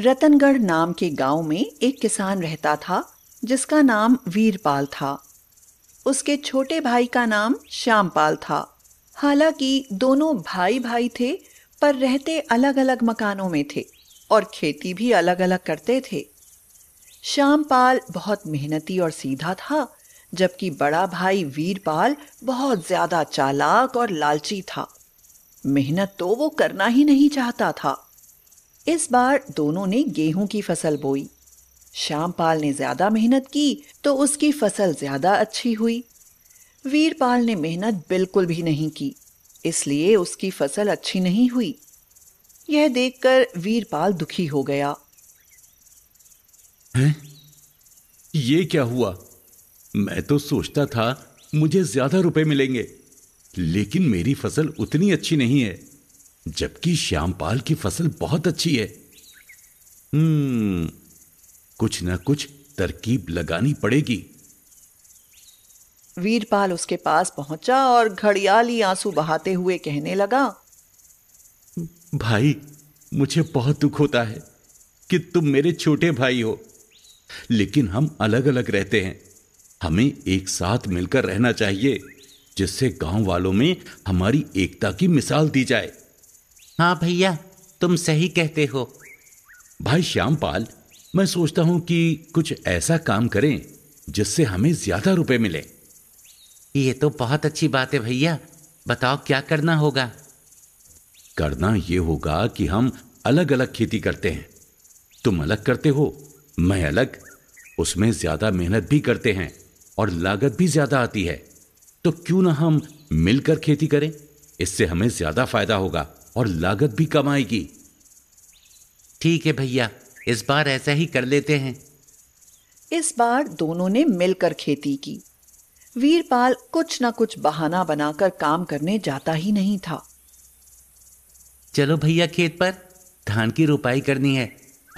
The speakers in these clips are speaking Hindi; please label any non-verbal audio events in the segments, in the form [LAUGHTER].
रतनगढ़ नाम के गांव में एक किसान रहता था जिसका नाम वीरपाल था उसके छोटे भाई का नाम श्यामपाल था हालांकि दोनों भाई भाई थे पर रहते अलग अलग मकानों में थे और खेती भी अलग अलग करते थे श्यामपाल बहुत मेहनती और सीधा था जबकि बड़ा भाई वीरपाल बहुत ज्यादा चालाक और लालची था मेहनत तो वो करना ही नहीं चाहता था इस बार दोनों ने गेहूं की फसल बोई श्यामपाल ने ज्यादा मेहनत की तो उसकी फसल ज्यादा अच्छी हुई वीरपाल ने मेहनत बिल्कुल भी नहीं की इसलिए उसकी फसल अच्छी नहीं हुई यह देखकर वीरपाल दुखी हो गया है? ये क्या हुआ मैं तो सोचता था मुझे ज्यादा रुपए मिलेंगे लेकिन मेरी फसल उतनी अच्छी नहीं है जबकि श्यामपाल की फसल बहुत अच्छी है हम्म कुछ ना कुछ तरकीब लगानी पड़ेगी वीरपाल उसके पास पहुंचा और घड़ियाली आंसू बहाते हुए कहने लगा भाई मुझे बहुत दुख होता है कि तुम मेरे छोटे भाई हो लेकिन हम अलग अलग रहते हैं हमें एक साथ मिलकर रहना चाहिए जिससे गांव वालों में हमारी एकता की मिसाल दी जाए हाँ भैया तुम सही कहते हो भाई श्यामपाल मैं सोचता हूं कि कुछ ऐसा काम करें जिससे हमें ज्यादा रुपए मिले ये तो बहुत अच्छी बात है भैया बताओ क्या करना होगा करना ये होगा कि हम अलग अलग खेती करते हैं तुम अलग करते हो मैं अलग उसमें ज्यादा मेहनत भी करते हैं और लागत भी ज्यादा आती है तो क्यों ना हम मिलकर खेती करें इससे हमें ज्यादा फायदा होगा और लागत भी कम आएगी ठीक है भैया इस बार ऐसा ही कर लेते हैं इस बार दोनों ने मिलकर खेती की वीरपाल कुछ ना कुछ बहाना बनाकर काम करने जाता ही नहीं था चलो भैया खेत पर धान की रोपाई करनी है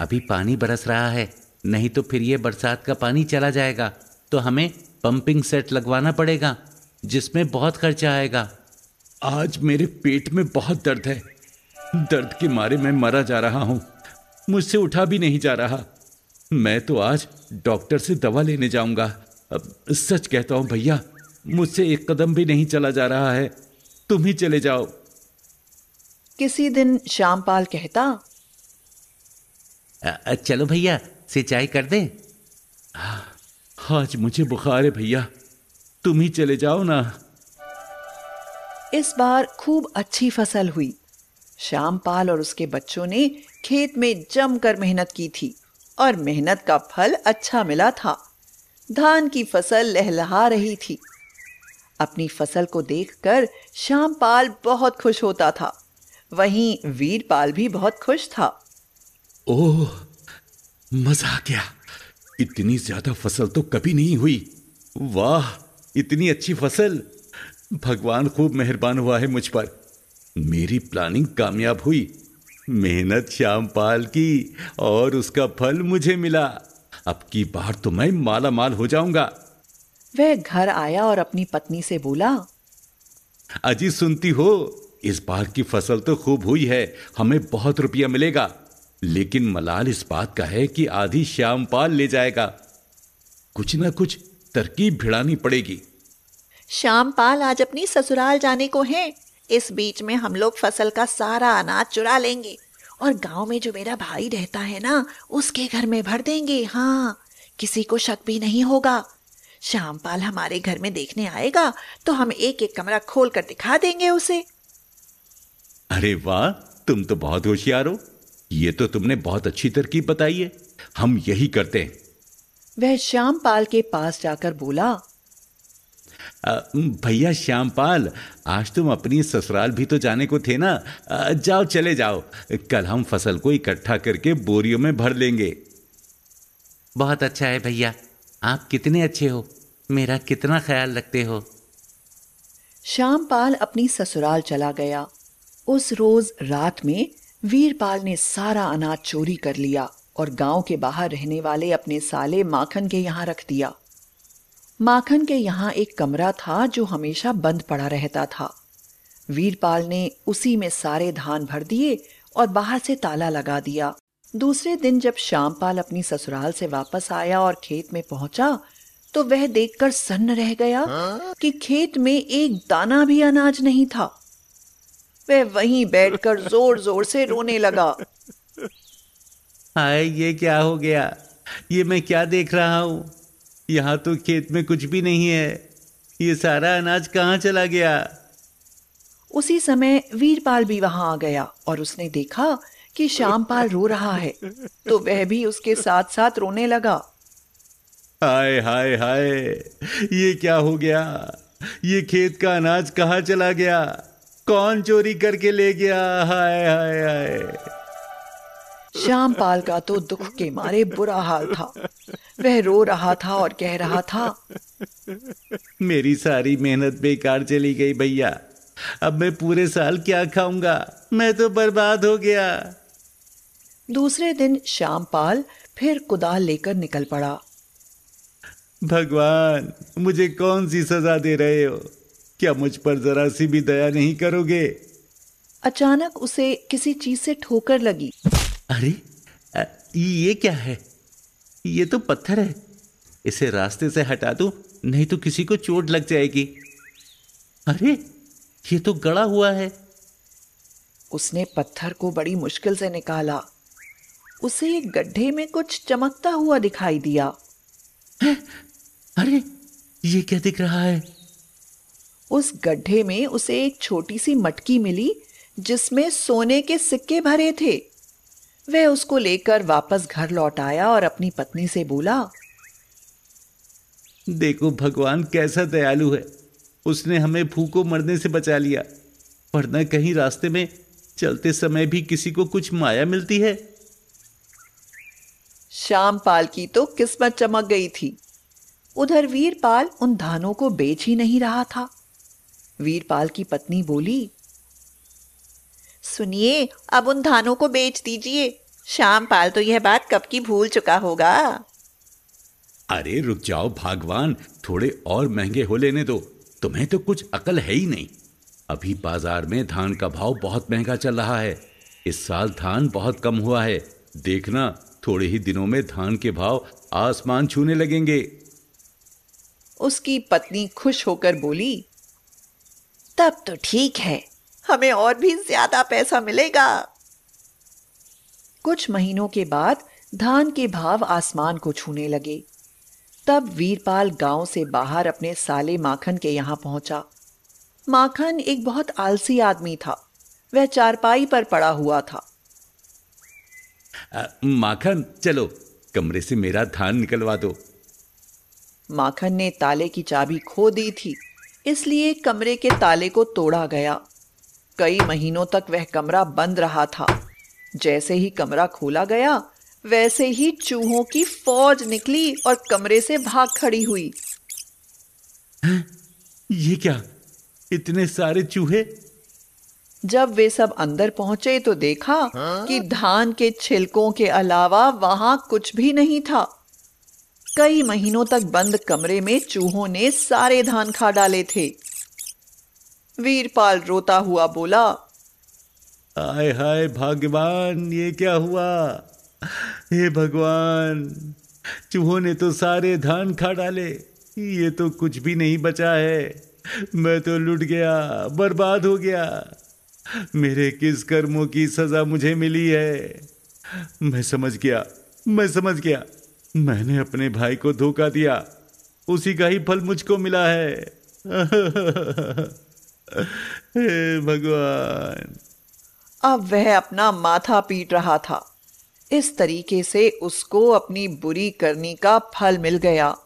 अभी पानी बरस रहा है नहीं तो फिर ये बरसात का पानी चला जाएगा तो हमें पंपिंग सेट लगवाना पड़ेगा जिसमें बहुत खर्चा आएगा आज मेरे पेट में बहुत दर्द है दर्द के मारे मैं मरा जा रहा हूं मुझसे उठा भी नहीं जा रहा मैं तो आज डॉक्टर से दवा लेने जाऊंगा अब सच कहता हूं भैया मुझसे एक कदम भी नहीं चला जा रहा है तुम ही चले जाओ किसी दिन श्यामपाल कहता आ, चलो भैया सिंचाई कर दे आज मुझे बुखार है भैया तुम ही चले जाओ ना इस बार खूब अच्छी फसल हुई श्यामपाल और उसके बच्चों ने खेत में जमकर मेहनत की थी और मेहनत का फल अच्छा मिला था धान की फसल लहलहा रही थी अपनी फसल को देखकर श्यामपाल बहुत खुश होता था वहीं वीरपाल भी बहुत खुश था ओह मजा क्या इतनी ज्यादा फसल तो कभी नहीं हुई वाह इतनी अच्छी फसल भगवान खूब मेहरबान हुआ है मुझ पर मेरी प्लानिंग कामयाब हुई मेहनत श्यामपाल की और उसका फल मुझे मिला अब की बार तो मैं माला माल हो जाऊंगा वह घर आया और अपनी पत्नी से बोला अजी सुनती हो इस बार की फसल तो खूब हुई है हमें बहुत रुपया मिलेगा लेकिन मलाल इस बात का है कि आधी श्यामपाल ले जाएगा कुछ ना कुछ तरकीब भिड़ानी पड़ेगी श्याम पाल आज अपनी ससुराल जाने को हैं इस बीच में हम लोग फसल का सारा अनाज चुरा लेंगे और गांव में जो मेरा भाई रहता है ना उसके घर में भर देंगे हाँ किसी को शक भी नहीं होगा श्याम पाल हमारे घर में देखने आएगा तो हम एक एक कमरा खोल कर दिखा देंगे उसे अरे वाह तुम तो बहुत होशियार हो ये तो तुमने बहुत अच्छी तरकीब बताई है हम यही करते हैं वह श्याम पाल के पास जाकर बोला भैया श्यामपाल आज तुम अपनी ससुराल भी तो जाने को थे ना जाओ चले जाओ कल हम फसल को इकट्ठा करके बोरियों में भर लेंगे बहुत अच्छा है भैया आप कितने अच्छे हो मेरा कितना ख्याल रखते हो श्यामपाल अपनी ससुराल चला गया उस रोज रात में वीरपाल ने सारा अनाज चोरी कर लिया और गांव के बाहर रहने वाले अपने साले माखन के यहाँ रख दिया माखन के यहाँ एक कमरा था जो हमेशा बंद पड़ा रहता था वीरपाल ने उसी में सारे धान भर दिए और बाहर से ताला लगा दिया दूसरे दिन जब श्यामपाल अपनी ससुराल से वापस आया और खेत में पहुंचा तो वह देखकर सन्न रह गया कि खेत में एक दाना भी अनाज नहीं था वह वहीं बैठकर जोर जोर से रोने लगा हाय ये क्या हो गया ये मैं क्या देख रहा हूँ यहाँ तो खेत में कुछ भी नहीं है ये सारा अनाज कहाँ चला गया उसी समय वीरपाल भी वहां आ गया और उसने देखा कि श्यामपाल रो रहा है तो वह भी उसके साथ साथ रोने लगा हाय हाय हाय ये क्या हो गया ये खेत का अनाज कहाँ चला गया कौन चोरी करके ले गया हाय हाय हाय श्याम पाल का तो दुख के मारे बुरा हाल था वह रो रहा था और कह रहा था मेरी सारी मेहनत बेकार चली गई भैया अब मैं पूरे साल क्या खाऊंगा मैं तो बर्बाद हो गया दूसरे दिन श्याम पाल फिर कुदाल लेकर निकल पड़ा भगवान मुझे कौन सी सजा दे रहे हो क्या मुझ पर जरा सी भी दया नहीं करोगे अचानक उसे किसी चीज से ठोकर लगी अरे ये क्या है ये तो पत्थर है इसे रास्ते से हटा दो नहीं तो किसी को चोट लग जाएगी अरे ये तो गड़ा हुआ है उसने पत्थर को बड़ी मुश्किल से निकाला उसे एक गड्ढे में कुछ चमकता हुआ दिखाई दिया है? अरे ये क्या दिख रहा है उस गड्ढे में उसे एक छोटी सी मटकी मिली जिसमें सोने के सिक्के भरे थे वह उसको लेकर वापस घर लौट आया और अपनी पत्नी से बोला देखो भगवान कैसा दयालु है उसने हमें भूखों मरने से बचा लिया वरना कहीं रास्ते में चलते समय भी किसी को कुछ माया मिलती है श्याम पाल की तो किस्मत चमक गई थी उधर वीरपाल उन धानों को बेच ही नहीं रहा था वीरपाल की पत्नी बोली सुनिए अब उन धानों को बेच दीजिए श्याम पाल तो यह बात कब की भूल चुका होगा अरे रुक जाओ भगवान थोड़े और महंगे हो लेने दो तुम्हें तो कुछ अकल है ही नहीं अभी बाजार में धान का भाव बहुत महंगा चल रहा है इस साल धान बहुत कम हुआ है देखना थोड़े ही दिनों में धान के भाव आसमान छूने लगेंगे उसकी पत्नी खुश होकर बोली तब तो ठीक है हमें और भी ज्यादा पैसा मिलेगा कुछ महीनों के बाद धान के भाव आसमान को छूने लगे तब वीरपाल गांव से बाहर अपने साले माखन के यहाँ पहुंचा माखन एक बहुत आलसी आदमी था वह चारपाई पर पड़ा हुआ था आ, माखन चलो कमरे से मेरा धान निकलवा दो माखन ने ताले की चाबी खो दी थी इसलिए कमरे के ताले को तोड़ा गया कई महीनों तक वह कमरा बंद रहा था जैसे ही कमरा खोला गया वैसे ही चूहों की फौज निकली और कमरे से भाग खड़ी हुई है? ये क्या इतने सारे चूहे जब वे सब अंदर पहुंचे तो देखा हा? कि धान के छिलकों के अलावा वहां कुछ भी नहीं था कई महीनों तक बंद कमरे में चूहों ने सारे धान खा डाले थे वीरपाल रोता हुआ बोला आय हाय भगवान ये क्या हुआ हे भगवान चूहों ने तो सारे धान खा डाले ये तो कुछ भी नहीं बचा है मैं तो लुट गया बर्बाद हो गया मेरे किस कर्मों की सजा मुझे मिली है मैं समझ गया मैं समझ गया मैंने अपने भाई को धोखा दिया उसी का ही फल मुझको मिला है [LAUGHS] हे भगवान अब वह अपना माथा पीट रहा था इस तरीके से उसको अपनी बुरी करनी का फल मिल गया